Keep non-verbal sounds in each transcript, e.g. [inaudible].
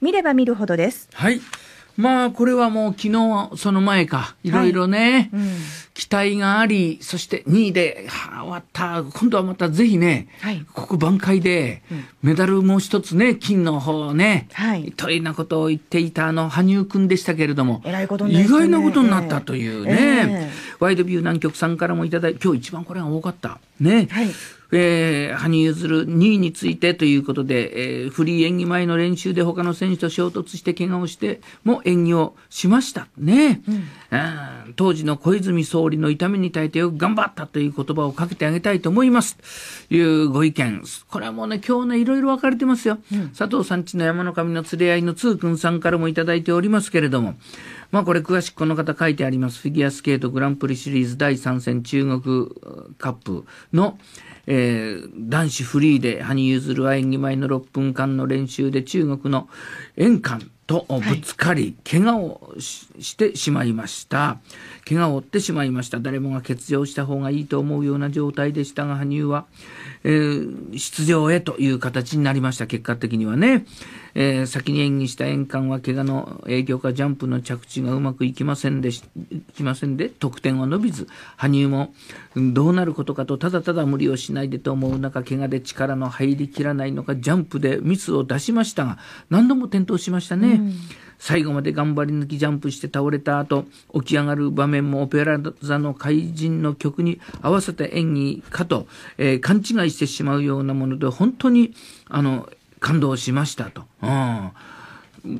見れば見るほどです。はい。まあ、これはもう昨日、その前か、いろいろね、はいうん、期待があり、そして2位で、はあ、終わった、今度はまたぜひね、はい、ここ挽回で、うん、メダルもう一つね、金の方ね、はい、といなことを言っていたあの、羽生君でしたけれども、いこね、意外なことになったというね、えー、ワイドビュー南極さんからもいただいて、今日一番これが多かった。ね。はい、えー、羽生結弦2位についてということで、えー、フリー演技前の練習で他の選手と衝突して怪我をしても演技をしましたね、うん、当時の小泉総理折の痛みに耐えてよく頑張ったという言葉をかけてあげたいと思いますというご意見これはもうね今日ねいろいろ分かれてますよ、うん、佐藤さんちの山の神の連れ合いのつーくんさんからもいただいておりますけれどもまあこれ詳しくこの方書いてありますフィギュアスケートグランプリシリーズ第3戦中国カップの、えー、男子フリーで羽生結弦は演技前の6分間の練習で中国の円環とぶつかり、怪我をしてしまいました怪我を負ってしまいました誰もが欠場した方がいいと思うような状態でしたが羽生は、えー、出場へという形になりました結果的にはねえー、先に演技した演歌は怪我の影響かジャンプの着地がうまくいきませんでしませんで得点は伸びず羽生もどうなることかとただただ無理をしないでと思う中怪我で力の入りきらないのかジャンプでミスを出しましたが何度も転倒しましたね。うん最後まで頑張り抜きジャンプして倒れた後起き上がる場面もオペラ座の怪人の曲に合わせた演技かと、えー、勘違いしてしまうようなもので本当にあの感動しましたと。うん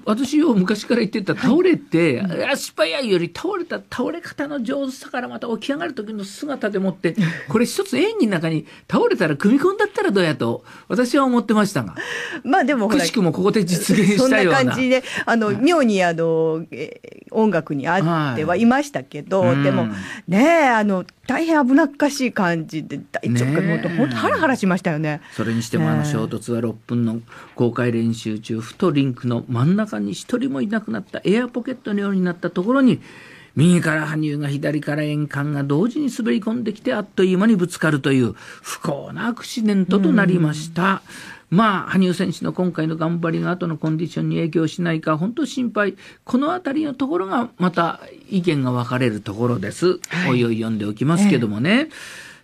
私を昔から言ってた倒れて、はい、あ失敗やより倒れた倒れ方の上手さからまた起き上がる時の姿でもってこれ一つ演技の中に倒れたら組み込んだったらどうやと私は思ってましたがまあでもくしくもここで実現したようなそんな感じであの、はい、妙にあの音楽に合ってはいましたけど、はい、でもねあの大変危なっかしい感じで大丈夫かと思って本当ハラハラしましたよねそれにしてもあの衝突は6分の公開練習中ふとリンクの真ん中に一人もいなくなったエアポケットのようになったところに右から羽生が左から円環が同時に滑り込んできてあっという間にぶつかるという不幸なアクシデントとなりました。うんまあ、羽生選手の今回の頑張りが後のコンディションに影響しないか、本当心配、このあたりのところがまた意見が分かれるところです。はい、おいおい読んでおきますけどもね。ええ、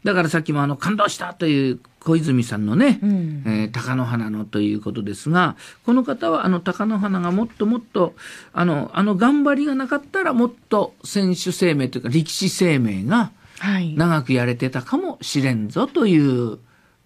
だからさっきもあの感動したという小泉さんのね、うん、えー、鷹の花のということですが、この方はあの高の花がもっともっと、あの、あの頑張りがなかったらもっと選手生命というか力士生命が長くやれてたかもしれんぞという、はい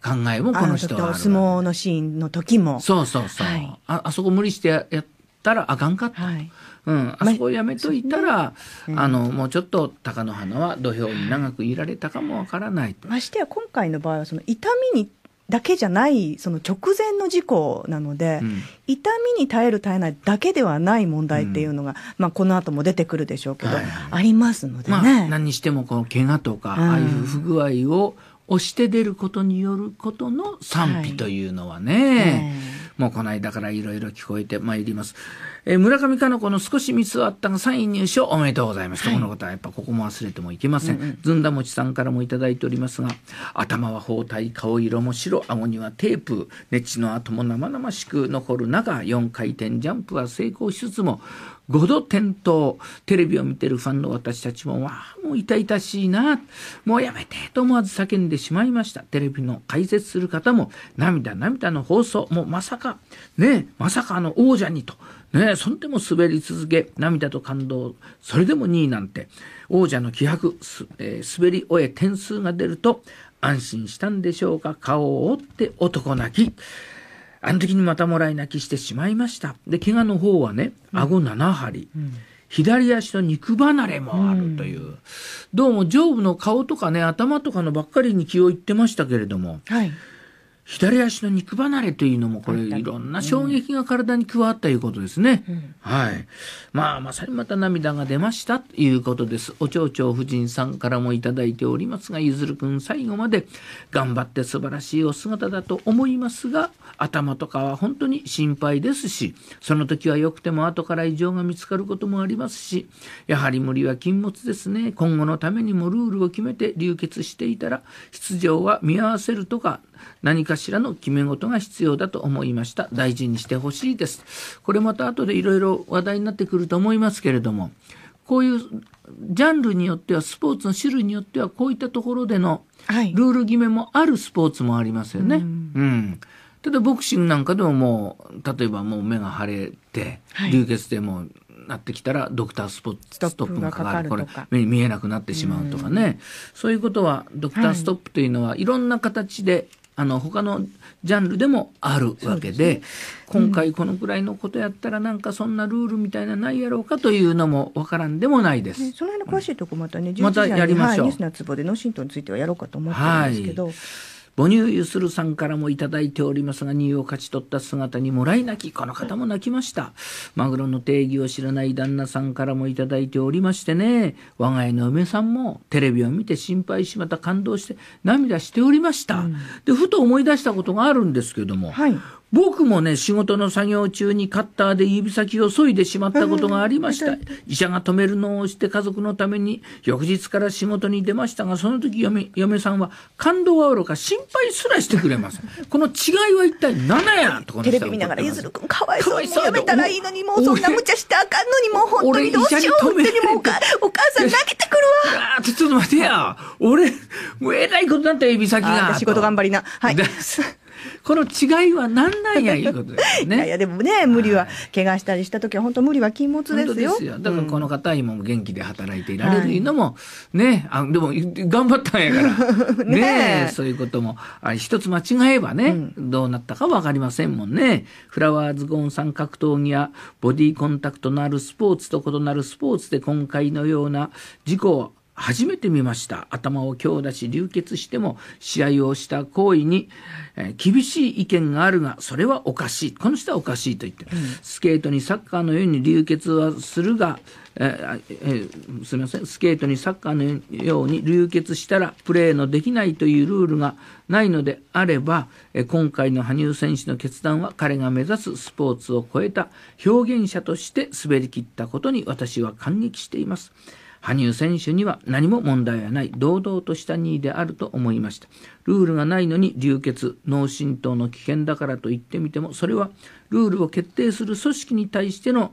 考えもこの人はある相撲のシーンの時もそうそうそう、はい、ああそこ無理してやったらあかんかった、はい、うん、あそこをやめといたら、まああのもうちょっと貴乃花は土俵に長くいられたかもわからないと。ましてや今回の場合はその痛みにだけじゃないその直前の事故なので、うん、痛みに耐える耐えないだけではない問題っていうのが、うん、まあ、この後も出てくるでしょうけど、はいはい、ありますのでね、まあ、何にしてもこの怪我とか、うん、ああいう不具合を押して出ることによることの賛否というのはね、はいえー、もうこの間からいろいろ聞こえてまいります。えー、村上佳菜子の少しミスはあったが3位入賞おめでとうございます、はい、このことはやっぱここも忘れてもいけません、うんうん、ずんだもちさんからも頂いておりますが頭は包帯顔色も白顎にはテープネチの後も生々しく残る中4回転ジャンプは成功しつつも5度転倒テレビを見てるファンの私たちもわあもう痛々しいなもうやめてと思わず叫んでしまいましたテレビの解説する方も涙涙の放送もまさかねまさかあの王者にとね、そんでも滑り続け、涙と感動、それでも2位なんて、王者の気迫、えー、滑り終え点数が出ると、安心したんでしょうか、顔を折って男泣き。あの時にまたもらい泣きしてしまいました。で、怪我の方はね、顎7針。うんうん左足の肉離れもあるという、うん、どうも上部の顔とかね頭とかのばっかりに気をいってましたけれども、はい、左足の肉離れというのもこれいろんな衝撃が体に加わったということですね、うん、はいまあまさにまた涙が出ましたということですお蝶々夫人さんからも頂いておりますがゆずるくん最後まで頑張って素晴らしいお姿だと思いますが頭とかは本当に心配ですしその時は良くても後から異常が見つかることもありますしやはり無理は禁物ですね今後のためにもルールを決めて流血していたら出場は見合わせるとか何かしらの決め事が必要だと思いました。大事にしてほしいです。これまた後でいろいろ話題になってくると思いますけれども、こういうジャンルによっては、スポーツの種類によっては、こういったところでのルール決めもあるスポーツもありますよね。はい、うん。ただボクシングなんかでももう、例えばもう目が腫れて、流血でも、なってきたらドクタースポストップがかかるこれ目に見えなくなってしまうとかね、そういうことはドクターストップというのは、い、いろんな形であの他のジャンルでもあるわけで、ね、今回このくらいのことやったらなんかそんなルールみたいなないやろうかというのもわからんでもないです、ね、その辺の詳しいとこまたね、うん、またやりましょう、はい、ニュースなツボでのシントについてはやろうかと思ってるんですけど、はい母乳ゆするさんからもいただいておりますが、乳を勝ち取った姿にもらい泣き、この方も泣きました。マグロの定義を知らない旦那さんからもいただいておりましてね、我が家の嫁さんもテレビを見て心配し、また感動して涙しておりました。うん、で、ふと思い出したことがあるんですけども、はい僕もね、仕事の作業中にカッターで指先を削いでしまったことがありました。[laughs] 医者が止めるのをして家族のために、翌日から仕事に出ましたが、その時嫁、嫁さんは感動はおろか心配すらしてくれません。[laughs] この違いは一体何やとテレビ見ながら、ゆずるくんかわいそうにやめたらいいのに、もうそんな無茶してあかんのに、もう本当にどうしよう、本当にもうお母お母さん泣けてくるわ。あちょっと待ってや。俺、もうえらいことなんだよ、指先が。仕事頑張りな。はい。この違いは何なんやいうことですね。[laughs] いやいやでもね無理は怪我したりした時は本当無理は禁物ですよ。すよだからこの方今も元気で働いていられるのも、ね、はあでも頑張ったんやから [laughs] ねそういうこともあ一つ間違えばね、うん、どうなったか分かりませんもんね。フラワーズゴン三角闘技やボディコンタクトのあるスポーツと異なるスポーツで今回のような事故初めて見ました頭を強打し流血しても試合をした行為に、えー、厳しい意見があるがそれはおかしいこの人はおかしいと言って、うん、スケートにサッカーのように流血はするが、えーえー、すみませんスケートにサッカーのように流血したらプレーのできないというルールがないのであれば、え今回の羽生選手の決断は彼が目指すスポーツを超えた表現者として滑り切ったことに私は感激しています。羽生選手には何も問題はない堂々とした2位であると思いましたルールがないのに流血脳震盪の危険だからと言ってみてもそれはルールを決定する組織に対しての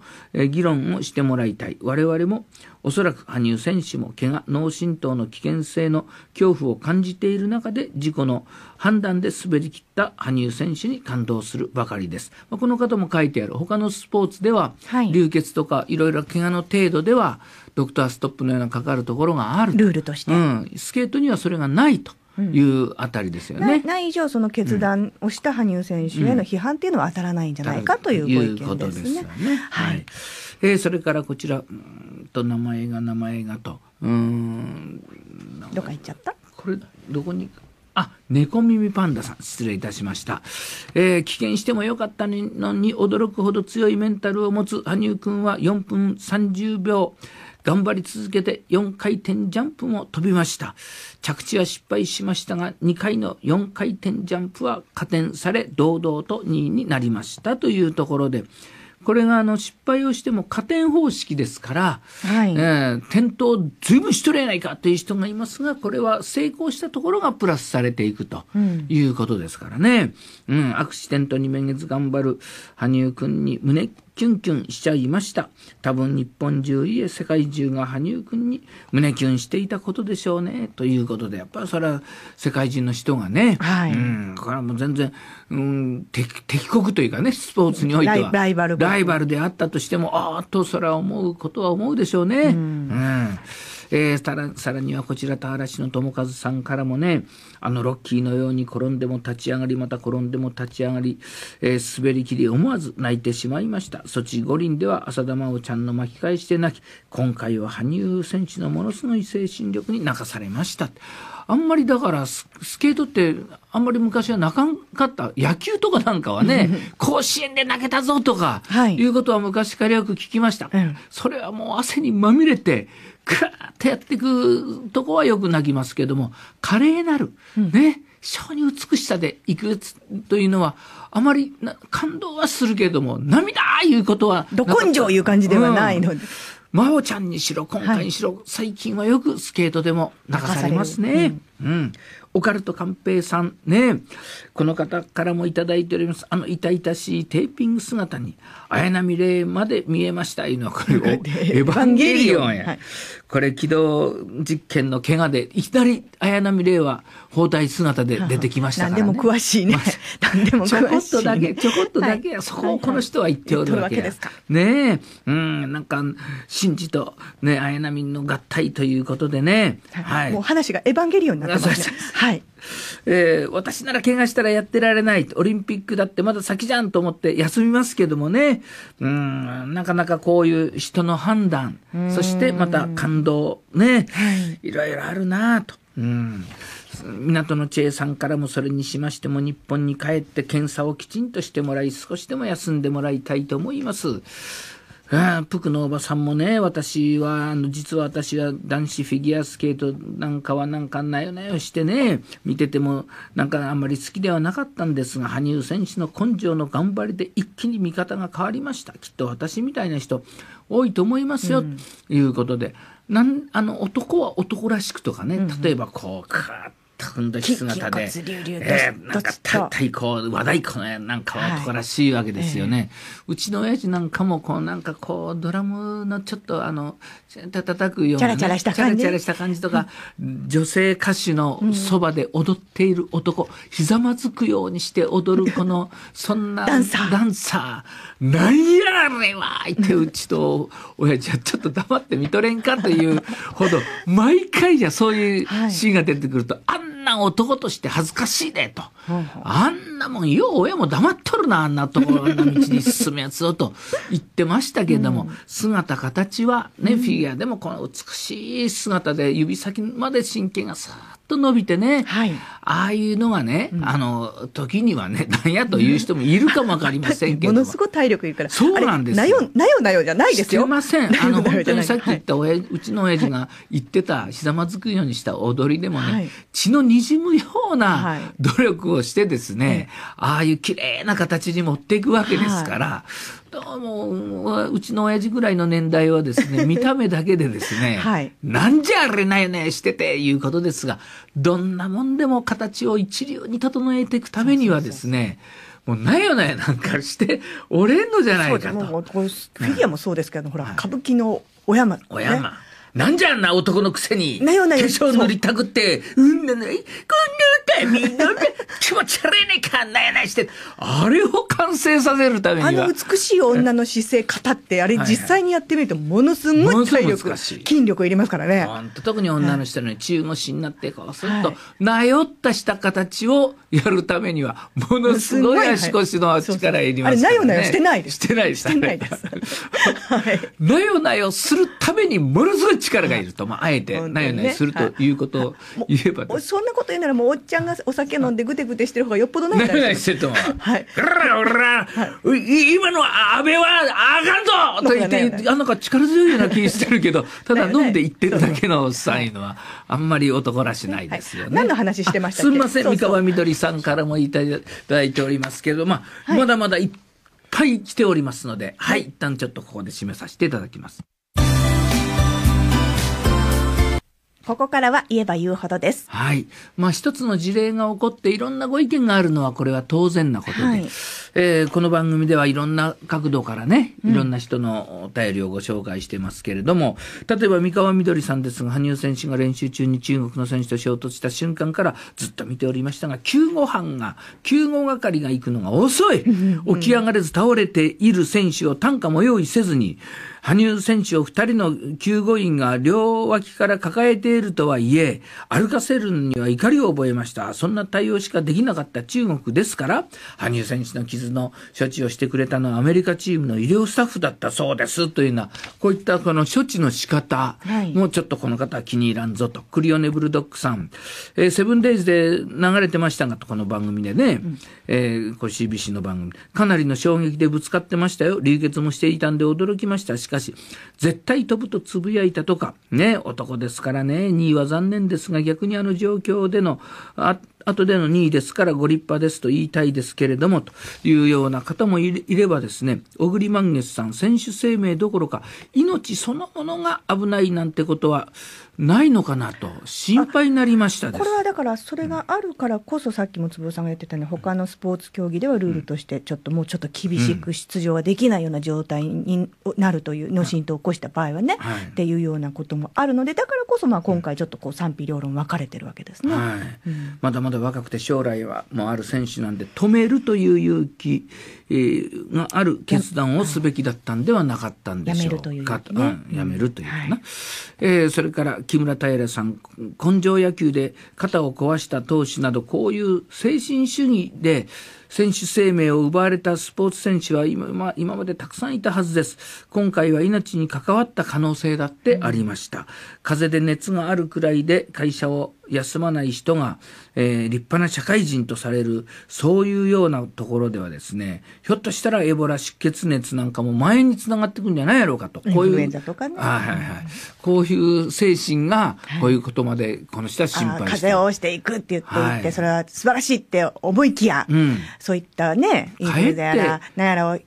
議論をしてもらいたい。我々も、おそらく羽生選手も怪我、脳震盪の危険性の恐怖を感じている中で、事故の判断で滑り切った羽生選手に感動するばかりです。まあ、この方も書いてある。他のスポーツでは、流血とかいろいろ怪我の程度では、ドクターストップのようなかかるところがある。ルールとして。うん。スケートにはそれがないと。いうあたりですよね。うん、ない以上その決断をした羽生選手への批判っていうのは当たらないんじゃないかというご意見ですね。すねはい、はい、えー、それからこちらうんと名前が名前がとうんどっか行っちゃったこれどこにあ、猫耳パンダさん、失礼いたしました。えー、危険してもよかったのに驚くほど強いメンタルを持つ羽生くんは4分30秒、頑張り続けて4回転ジャンプも飛びました。着地は失敗しましたが、2回の4回転ジャンプは加点され、堂々と2位になりましたというところで、これがあの失敗をしても加点方式ですから、はいえー、転倒ずいぶんしとれやないかという人がいますが、これは成功したところがプラスされていくということですからね。うん、うん、アクシデントにめげず頑張る羽生君に胸キュンキュンしちゃいました多分日本中いえ世界中が羽生君に胸キュンしていたことでしょうねということでやっぱりそれは世界中の人がね、はい、うんだからもう全然、うん、敵敵国というかねスポーツにおいてはライバルライバルであったとしてもああとそれは思うことは思うでしょうね。うん、うんえー、さらにはこちら田原市の友和さんからもねあのロッキーのように転んでも立ち上がりまた転んでも立ち上がり、えー、滑りきり思わず泣いてしまいましたソチ五輪では浅田真央ちゃんの巻き返して泣き今回は羽生選手のものすごい精神力に泣かされましたあんまりだからスケートってあんまり昔は泣かんかった野球とかなんかはね [laughs] 甲子園で泣けたぞとか、はい、いうことは昔からよく聞きました、うん、それはもう汗にまみれてぐーっとやっていくとこはよく泣きますけども、華麗なる、ね、非常に美しさでいくというのは、あまり感動はするけども、涙いうことは。ど根性いう感じではないので。うん真央ちゃんにしろ、今回にしろ、はい、最近はよくスケートでも流されますね。うんオカルト寛平さんねこの方からも頂いておりますあの痛々しいテーピング姿に綾波レまで見えましたいうのはこれ [laughs] エヴァンゲリオンや、これ軌道実験の怪我でいきなり綾波レは包帯姿で出てきましたから、ね、何でも詳しいね、[laughs] 何でも、い。ちょこっとだけちょこっとだけ、はい、そこをこの人は言っておるわけ,、ですかねうんなんか真治とね綾波の合体ということでね、はい、もう話がエヴァンゲリオンになってますねはい、えー、私なら怪我したらやってられない。オリンピックだってまだ先じゃんと思って休みますけどもね。うん、なかなかこういう人の判断、そしてまた感動、ね。い。いろいろあるなと。うん。港の知恵さんからもそれにしましても日本に帰って検査をきちんとしてもらい少しでも休んでもらいたいと思います。あプクのおばさんもね、私は、あの、実は私は男子フィギュアスケートなんかはなんかなよなよしてね、見ててもなんかあんまり好きではなかったんですが、羽生選手の根性の頑張りで一気に見方が変わりました。きっと私みたいな人多いと思いますよ、うん、ということで、なん、あの、男は男らしくとかね、例えばこう、カーッ踏んどき姿で、えー、なんか太鼓、和太鼓のなんかは男らしいわけですよね。はいえー、うちの親父なんかも、こう、なんかこう、ドラムのちょっとあの、叩くような、ね、チャラチャラした感じ。チャラチャラした感じとか、女性歌手のそばで踊っている男、うん、ひざまずくようにして踊るこの、そんなダンサー。ダンサー。なんやあれはって、うちと親父はちょっと黙って見とれんかというほど、毎回じゃそういうシーンが出てくると、はい、あんな男として恥ずかしいでと、あんなもんよう親も黙っとるなあんなところあんな道に進むやつをと言ってましたけれども、姿形はね、フィギュアでもこの美しい姿で指先まで神経がさーっと伸びてね、はい、ああいうのがね、うん、あの時にはね [laughs] なんやという人もいるかもわかりませんけどものすごい体力いるからそうなんですなよなよなよじゃないですよしませんあの本当にさっき言ったおや、はい、うちの親父が言ってたひざまずくようにした踊りでもね、はい、血の滲むような努力をしてですね、ああいう綺麗な形に持っていくわけですから、どうも、うちの親父ぐらいの年代はですね、[laughs] 見た目だけでですね、はい、なんじゃあれなよねしてていうことですが、どんなもんでも形を一流に整えていくためにはですね、もうないよね、なんかして折れんのじゃないかと。もうフィギュアもそうですけど、ほら、歌舞伎のお山、小山。なんじゃあんな男のくせに、なよなよ化粧塗りたくって、うんなない、こんなみんな気持ち悪いねかんないなしてあれを完成させるためにあの美しい女の姿勢語ってあれ実際にやってみるとものすごい体力、筋力いりますからね特に女の人の中腰になってこうするとなよったした形をやるためにはものすごい足腰の力いりますからね、なよなよしてないですしてないですないです [laughs] なよなよするためにものすごい力がいると、まあ、あえてなよなよするということを言えば、ね、そんなこと言うならもうおっちゃんがお酒飲んでぐてぐてしてる方がよっぽどないならしてとは。はい。今の安倍はあかんぞと言って、ね、あなんか力強いような気してるけど、ただ飲んで言ってるだけのいうのは、あんまり男らしないですよね。何の話してましたすみません、三河みどりさんからもいただいておりますけど、どあ、まだまだいっぱい来ておりますので、はい、一旦ちょっとここで締めさせていただきます。ここからは言えば言うほどです。はい。まあ一つの事例が起こっていろんなご意見があるのはこれは当然なことで、はい、えー、この番組ではいろんな角度からね、いろんな人のお便りをご紹介してますけれども、うん、例えば三河みどりさんですが、羽生選手が練習中に中国の選手と衝突した瞬間からずっと見ておりましたが、救護班が、救護係が行くのが遅い、起き上がれず倒れている選手を単価も用意せずに、羽生選手を2人の救護員が両脇から抱えているとはいえ、歩かせるには怒りを覚えました。そんな対応しかできなかった中国ですから、羽生選手の傷の処置をしてくれたのはアメリカチームの医療スタッフだったそうですというのは、こういったこの処置の仕方もちょっとこの方は気に入らんぞと。クリオネブルドックさん、えー、セブンデイズで流れてましたが、この番組でね、えー、CBC の番組、かなりの衝撃でぶつかってましたよ。流血もしていたんで驚きました。しかかし、絶対飛ぶとつぶやいたとか、ね、男ですからね、2位は残念ですが、逆にあの状況での、あ後での2位ですからご立派ですと言いたいですけれども、というような方もいればですね、小栗満月さん、選手生命どころか、命そのものが危ないなんてことは、ないのかなと心配になりましたこれはだからそれがあるからこそ、さっきも坪さんが言ってたように他のスポーツ競技ではルールとしてちょっともうちょっと厳しく出場はできないような状態になるというの震盪を起こした場合はね、っていうようなこともあるのでだからこそまあ今回ちょっとこう賛否両論分かれてるわけですね、はいまだまだ若くて将来はもうある選手なんで止めるという勇気、えがある決断をすべきだったんではなかったんでしょうかやめるという、ねうん、やめるというかな、はい、えそれから木村平さん、根性野球で肩を壊した投手など、こういう精神主義で、選手生命を奪われたスポーツ選手は今今までたくさんいたはずです。今回は命に関わった可能性だってありました。風邪で熱があるくらいで会社を休まない人が、えー、立派な社会人とされる、そういうようなところではですね、ひょっとしたらエボラ出血熱なんかも前につながってくんじゃないやろうかと。こういう。ね、はいはいはい。こういう精神が、こういうことまで、この人は心配して、はい、風邪をしていくって言っていて、はい、それは素晴らしいって思いきや、うん、そういったね、インフルやら、なやらをね、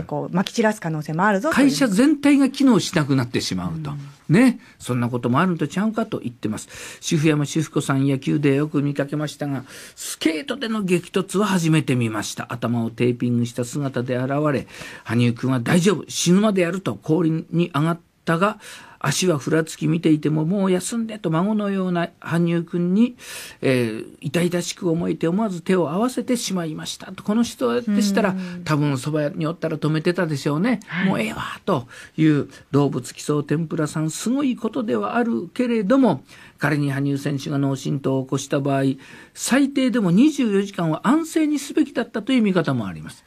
うん、こう、まき散らす可能性もあるぞ会社全体が機能しなくなってしまうと。うん、ね、そんなこともあるんとちゃうかと言ってます。主婦山主婦子さん野球でよく見かけましたが、スケートでの激突は初めて見ました。頭をテーピングした姿で現れ、羽生君は大丈夫、死ぬまでやると氷に上がったが、足はふらつき見ていてももう休んでと孫のような羽生君に、えー、痛々しく思えて思わず手を合わせてしまいましたとこの人でしたら多分そばにおったら止めてたでしょうね、はい、もうええわという動物奇想天ぷらさんすごいことではあるけれども仮に羽生選手が脳震盪を起こした場合、最低でも24時間は安静にすべきだったという見方もあります。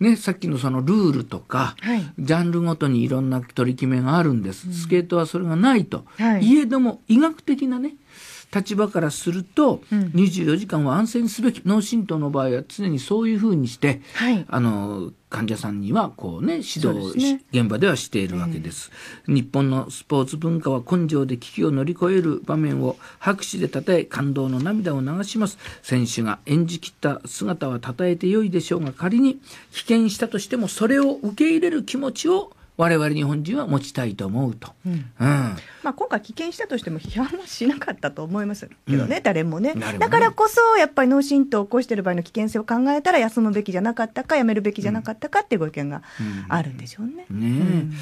ね、さっきのそのルールとか、はい、ジャンルごとにいろんな取り決めがあるんです。スケートはそれがないと。はい、家でも医学的なね、立場からすると、うん、24時間は安静にすべき脳震盪の場合は常にそういうふうにして、はい、あの患者さんにはこう、ね、指導を、ね、現場ではしているわけです、日本のスポーツ文化は根性で危機を乗り越える場面を拍手でたたえ感動の涙を流します選手が演じきった姿はたたえてよいでしょうが仮に棄権したとしてもそれを受け入れる気持ちをわれ日本人は持ちたいと思うと、うん、うん、まあ、今回棄権したとしても批判はしなかったと思いますけどね、うん、誰もね、ね、だからこそやっぱり脳震盪を起こしている場合の危険性を考えたら休むべきじゃなかったかやめるべきじゃなかったかっていうご意見があるんでしょうね。うん、ね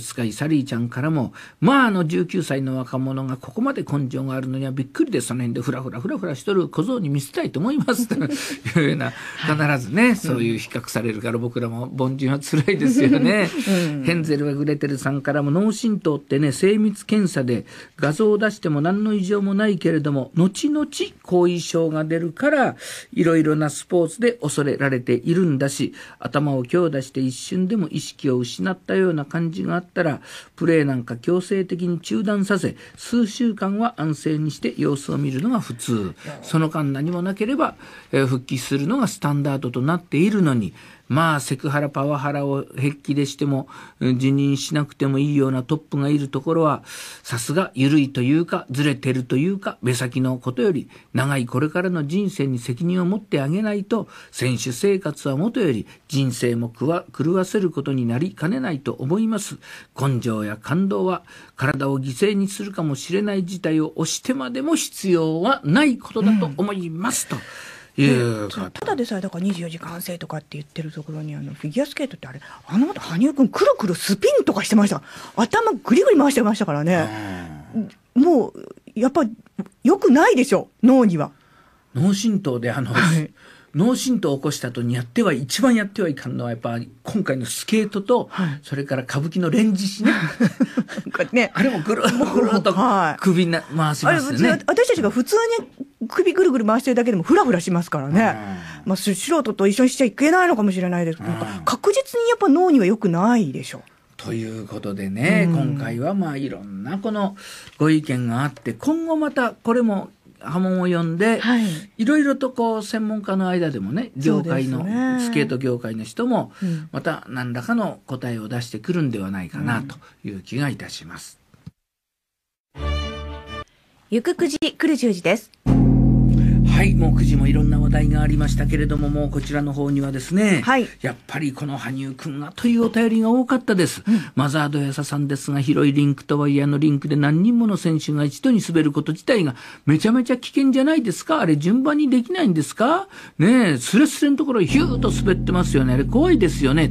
つかいサリーちゃんからもまああの19歳の若者がここまで根性があるのにはびっくりでその辺でふらふらふらふらしとる小僧に見せたいと思いますと [laughs] いうような必ずね、はい、そういう比較されるから僕らも凡人はつらいですよね。変ンゼルはグレテルさんからも脳震盪ってね、精密検査で画像を出しても何の異常もないけれども、後々後遺症が出るから、いろいろなスポーツで恐れられているんだし、頭を強打して一瞬でも意識を失ったような感じがあったら、プレーなんか強制的に中断させ、数週間は安静にして様子を見るのが普通。その間何もなければ、えー、復帰するのがスタンダードとなっているのに、まあセクハラパワハラを筆記でしても辞任しなくてもいいようなトップがいるところはさすが緩いというかずれてるというか目先のことより長いこれからの人生に責任を持ってあげないと選手生活はもとより人生も狂わせることになりかねないと思います根性や感動は体を犠牲にするかもしれない事態を押してまでも必要はないことだと思います、うん、と。いうただでさえだから24時間制とかって言ってるところにあのフィギュアスケートってあれあの羽生君くるくるスピンとかしてました頭ぐりぐり回してましたからね、もうやっぱよくないでしょ脳には脳震盪であの、はい脳震盪を起こした後にやっては一番やってはいかんのはやっぱ今回のスケートと、それから歌舞伎の連獅子ね [laughs] ねあれもぐるぐるっと首な、回すね私たちが普通に首ぐるぐる回してるだけでもフラフラしますからね、まあ、素人と一緒にしちゃいけないのかもしれないですけど、確実にやっぱ脳にはよくないでしょということでね、うん、今回はまあいろんなこのご意見があって今後またこれも波紋を呼んで、はい、ろいろとこう専門家の間でもね業界の、スケート業界の人も、また何らかの答えを出してくるんではないかなという気がいたします。うん、ゆくくじくる10時です。はいもう9時もいろんな話題がありましたけれどももうこちらの方にはですね、はい、やっぱりこの羽生くんがというお便りが多かったです、うん、マザードやささんですが広いリンクとはいえ、あのリンクで何人もの選手が一度に滑ること自体がめちゃめちゃ危険じゃないですかあれ順番にできないんですかねえスレスレのところヒューと滑ってますよねあれ怖いですよね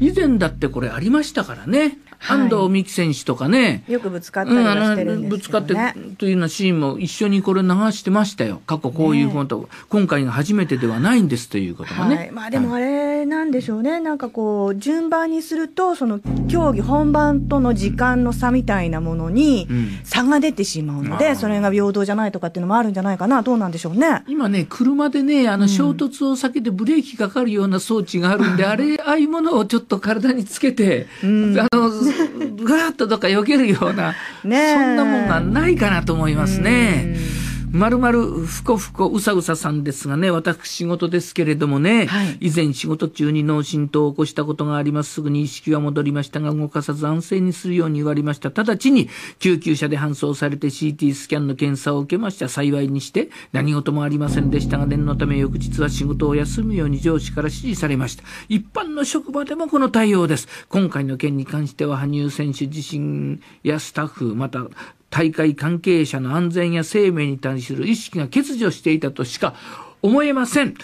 以前だってこれありましたからね。はい、安藤美希選手とかね。よくぶつかったりしてるんね、ぶつかってというようなシーンも一緒にこれ流してましたよ。過去こういうこと、ね、今回が初めてではないんですということもね。はい、まあでもあれ、なんでしょうね、なんかこう、順番にすると、その競技本番との時間の差みたいなものに差が出てしまうので、うん、それが平等じゃないとかっていうのもあるんじゃないかな、どうなんでしょうね今ね、車でね、あの衝突を避けてブレーキかかるような装置があるんで、うん、あれ、ああいうものをちょっと体につけて、うん、あのぐらっととかよけるような、[laughs] ね、そんなもんがないかなと思いますね。まるまるふこふこうさうささんですがね、私仕事ですけれどもね、はい、以前仕事中に脳震盪を起こしたことがあります。すぐに意識は戻りましたが、動かさず安静にするように言われました。直ちに救急車で搬送されて CT スキャンの検査を受けました。幸いにして、何事もありませんでしたが、念のため翌日は仕事を休むように上司から指示されました。一般の職場でもこの対応です。今回の件に関しては、羽生選手自身やスタッフ、また大会関係者の安全や生命に対する意識が欠如していたとしか思えません。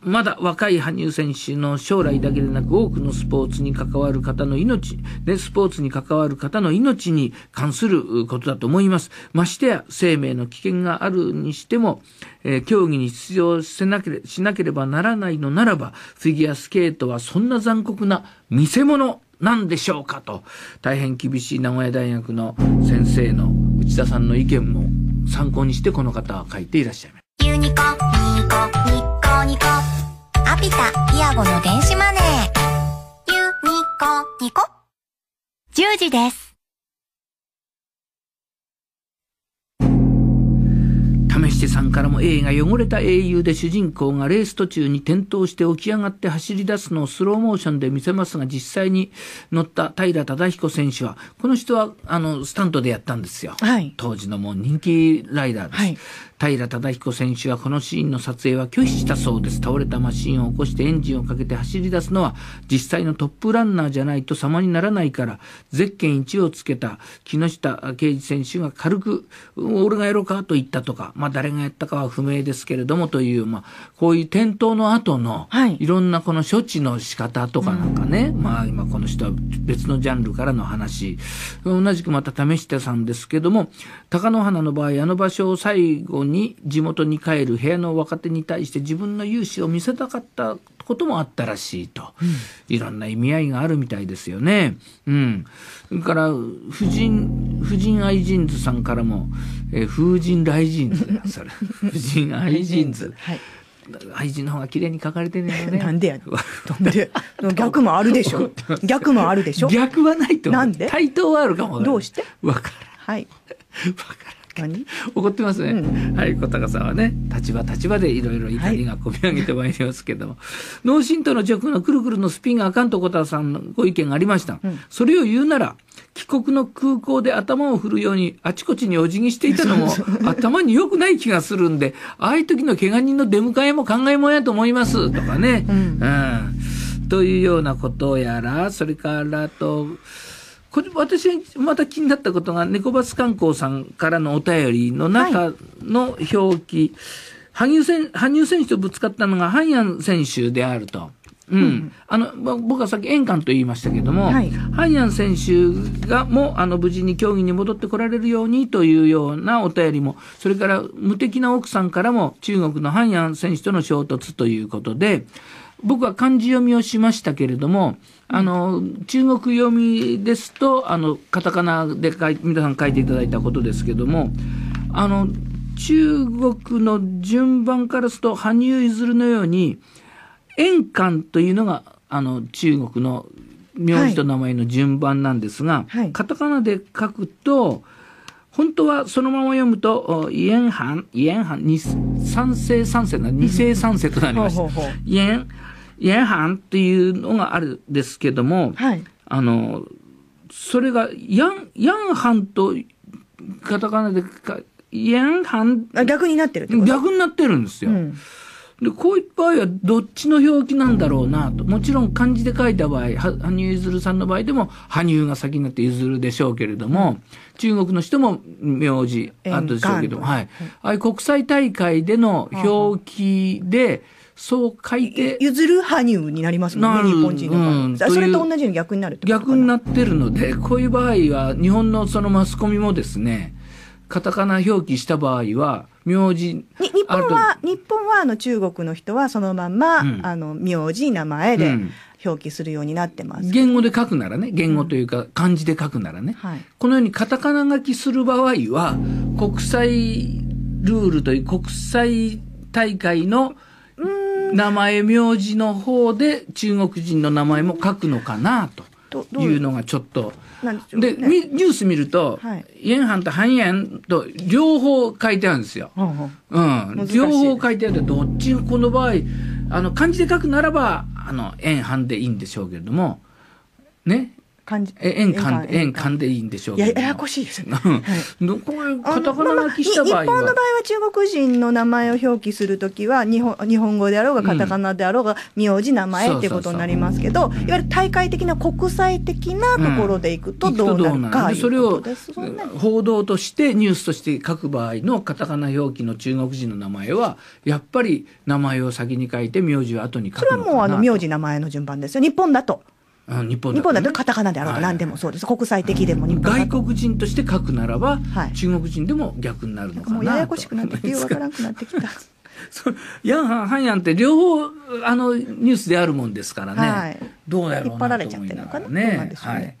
まだ若い羽生選手の将来だけでなく多くのスポーツに関わる方の命、ね、スポーツに関わる方の命に関することだと思います。ましてや生命の危険があるにしても、えー、競技に出場せなけれしなければならないのならば、フィギュアスケートはそんな残酷な見せ物何でしょうかと、大変厳しい名古屋大学の先生の内田さんの意見も参考にしてこの方は書いていらっしゃいます。ユニコ、ニコ、ニコニコ、アピタ、イアゴの電子マネー。ユニコ、ニコ。10時です。さんからも映画汚れた英雄で主人公がレース途中に転倒して起き上がって走り出すのをスローモーションで見せますが実際に乗った平忠彦選手はこの人はあのスタントでやったんですよ、はい、当時のもう人気ライダーです、はい、平忠彦選手はこのシーンの撮影は拒否したそうです倒れたマシンを起こしてエンジンをかけて走り出すのは実際のトップランナーじゃないと様にならないからゼッケン1をつけた木下圭司選手が軽く「俺がやろうか」と言ったとか、まあ、誰がやったかは不明ですけれどもという、まあ、こういう転倒の後のいろんなこの処置の仕方とかなんかね、はい、まあ、今この人は別のジャンルからの話同じくまた試してさんですけども貴乃花の場合あの場所を最後にに地元に帰る部屋の若手に対して自分の勇姿を見せたかったこともあったらしいと、いろんな意味合いがあるみたいですよね。うん、それから婦人婦人愛人図さんからも、えー、風神雷神図だそれ婦 [laughs] 人愛人図。はい愛人の方が綺麗に書かれてるよね。[laughs] なんでや。で逆もあるでしょ。[laughs] 逆もあるでしょ。逆はないと思う。なんで。対等はあるかも。どうして。わからはい。わから [laughs] 怒ってますね、うん、はい小高さんはね立場立場でいろいろ怒りがこみ上げてまいりますけども、[laughs] 脳震盪の直後のくるくるのスピンがあかんと小高さんのご意見がありました、うん、それを言うなら帰国の空港で頭を振るようにあちこちにお辞儀していたのも [laughs] 頭に良くない気がするんでああいう時の怪我人の出迎えも考えもんやと思いますとかね、うん、うん、というようなことやらそれからと。これ私また気になったことが猫バス観光さんからのお便りの中の表記、はい、羽生選羽生選手とぶつかったのがハイアン選手であると。うん、うん、あの、ま、僕はさっき円環と言いましたけども、はい、ハイアン選手がもあの無事に競技に戻ってこられるようにというようなお便りもそれから無敵な奥さんからも中国のハイアン選手との衝突ということで僕は漢字読みをしましたけれどもあの中国読みですとあのカタカナで書い皆さん書いていただいたことですけどもあの中国の順番からすると羽生結弦のように円環というのがあの中国の名字と名前の順番なんですが、はいはい、カタカナで書くと本当はそのまま読むと、イエンハン、イエンハン、三世三世な、二世三世となりました。イエン八重藩っていうのがあるんですけども、はい、あの、それが、ヤン、ヤンんと、カタカナでか、ヤンん。逆になってるってこと逆になってるんですよ。うん、で、こういった場合はどっちの表記なんだろうなと。もちろん漢字で書いた場合、羽生結弦さんの場合でも、羽生が先になって譲るでしょうけれども、中国の人も名字、あとでしょうけども、はい。ああいう国際大会での表記で、そう書いて。譲る羽生になりますもんね、日本人とか。うん、それと同じように逆になる逆になってるので、こういう場合は、日本のそのマスコミもですね、カタカナ表記した場合は、名字日本は、日本はあの中国の人はそのまま、うん、あの名字、名前で表記するようになってます。言語で書くならね、言語というか漢字で書くならね、うんはい、このようにカタカナ書きする場合は、国際ルールという国際大会の名前、名字の方で中国人の名前も書くのかなというのがちょっと。で、ね、ニュース見ると、はい、ンとハンと両方書いてあるんですよ。うん、両方書いてあると、どっちこの場合、あの、漢字で書くならば、あの、円半でいいんでしょうけれども、ね、漢字。え、円漢、円漢でいいんでしょうや、ややこしいですね。どこカタカナ書きした場合は、日本の場合は中国人の名前を表記するときは、日本、日本語であろうが、カタカナであろうが、名字、名前ってことになりますけど、いわゆる大会的な国際的なところでいくとどうなるか、うそれを報道としてニュースとして書く場合のカタカナ表記の中国人の名前はやっぱり名前を先に書いて名字は後に書くそれはもうあの名字名前の順番ですよ日本だと日本日本だと、カタカナであろうと何でもそうです、国際的でも日本外国人として書くならば、中国人でも逆になるのかなもうややこしくなってきてよわからんくなってきた。[laughs] そヤンハン、ハンヤンって両方あのニュースであるもんですからね、はい、どうやろう引っ張られちゃってねはい、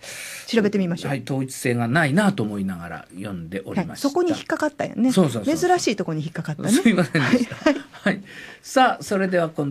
調べてみましょう、はい、統一性がないなと思いながら読んでおりましそこに引っかかったよね珍しいところに引っかかったねすみませんでした、はいさあそれでは今度